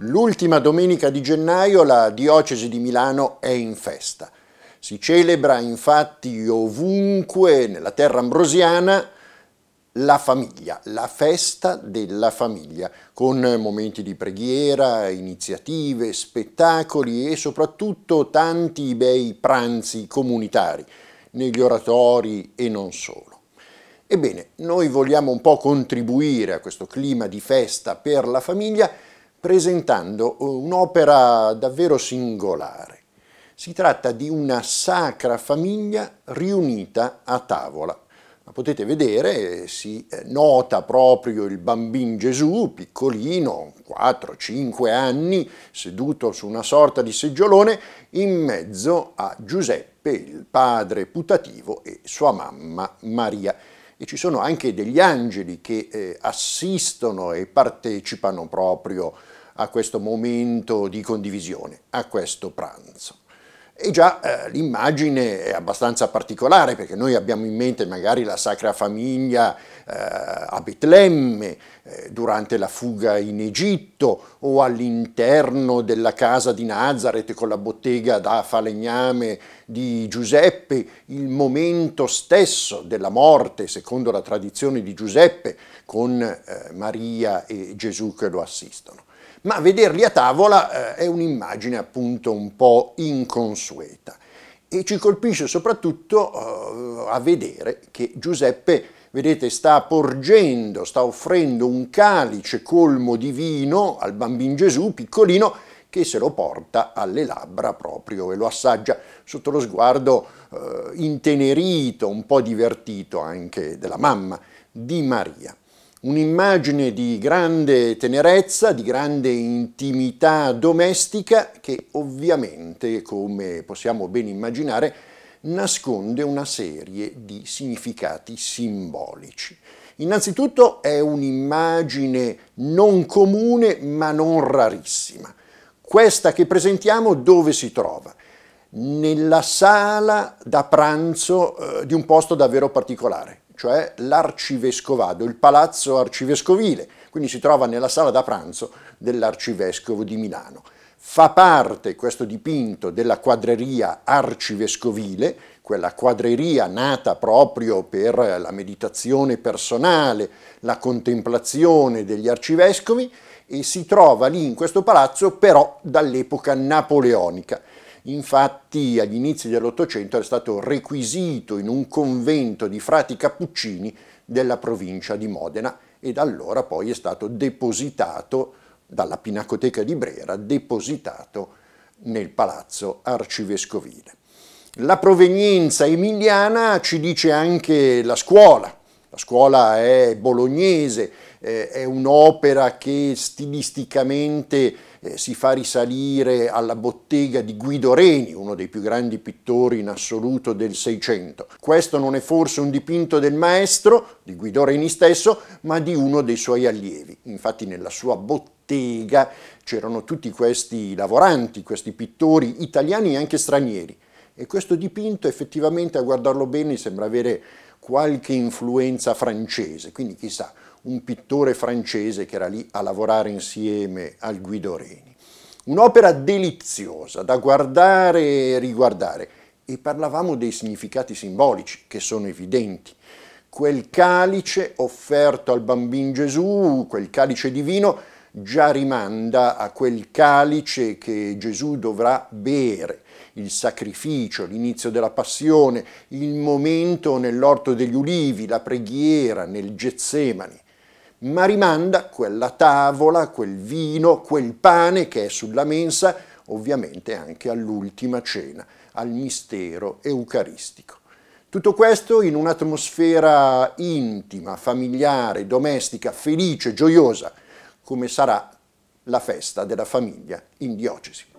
L'ultima domenica di gennaio la diocesi di Milano è in festa. Si celebra infatti ovunque nella terra ambrosiana la famiglia, la festa della famiglia, con momenti di preghiera, iniziative, spettacoli e soprattutto tanti bei pranzi comunitari negli oratori e non solo. Ebbene, noi vogliamo un po' contribuire a questo clima di festa per la famiglia presentando un'opera davvero singolare. Si tratta di una sacra famiglia riunita a tavola. Ma potete vedere, si eh, nota proprio il bambino Gesù, piccolino, 4-5 anni, seduto su una sorta di seggiolone, in mezzo a Giuseppe, il padre putativo, e sua mamma Maria. E ci sono anche degli angeli che eh, assistono e partecipano proprio a questo momento di condivisione, a questo pranzo. E già eh, l'immagine è abbastanza particolare perché noi abbiamo in mente magari la Sacra Famiglia eh, a Betlemme eh, durante la fuga in Egitto o all'interno della casa di Nazareth con la bottega da falegname di Giuseppe, il momento stesso della morte secondo la tradizione di Giuseppe con eh, Maria e Gesù che lo assistono ma vederli a tavola eh, è un'immagine appunto un po' inconsueta e ci colpisce soprattutto eh, a vedere che Giuseppe, vedete, sta porgendo, sta offrendo un calice colmo di vino al bambino Gesù piccolino che se lo porta alle labbra proprio e lo assaggia sotto lo sguardo eh, intenerito, un po' divertito anche della mamma di Maria un'immagine di grande tenerezza, di grande intimità domestica che ovviamente, come possiamo ben immaginare, nasconde una serie di significati simbolici. Innanzitutto è un'immagine non comune ma non rarissima. Questa che presentiamo dove si trova? Nella sala da pranzo eh, di un posto davvero particolare, cioè l'arcivescovado, il palazzo arcivescovile, quindi si trova nella sala da pranzo dell'arcivescovo di Milano. Fa parte questo dipinto della quadreria arcivescovile, quella quadreria nata proprio per la meditazione personale, la contemplazione degli arcivescovi, e si trova lì in questo palazzo però dall'epoca napoleonica Infatti agli inizi dell'Ottocento era stato requisito in un convento di frati cappuccini della provincia di Modena e da allora poi è stato depositato dalla Pinacoteca di Brera, depositato nel palazzo arcivescovile. La provenienza emiliana ci dice anche la scuola la scuola è bolognese, è un'opera che stilisticamente eh, si fa risalire alla bottega di Guido Reni, uno dei più grandi pittori in assoluto del Seicento. Questo non è forse un dipinto del maestro, di Guido Reni stesso, ma di uno dei suoi allievi. Infatti nella sua bottega c'erano tutti questi lavoranti, questi pittori italiani e anche stranieri e questo dipinto effettivamente a guardarlo bene sembra avere qualche influenza francese, quindi chissà, un pittore francese che era lì a lavorare insieme al Guido Reni. Un'opera deliziosa da guardare e riguardare. E parlavamo dei significati simbolici che sono evidenti. Quel calice offerto al bambino Gesù, quel calice divino, già rimanda a quel calice che Gesù dovrà bere, il sacrificio, l'inizio della passione, il momento nell'orto degli ulivi, la preghiera nel Getsemani, ma rimanda quella tavola, quel vino, quel pane che è sulla mensa, ovviamente anche all'ultima cena, al mistero eucaristico. Tutto questo in un'atmosfera intima, familiare, domestica, felice, gioiosa, come sarà la festa della famiglia in diocesi.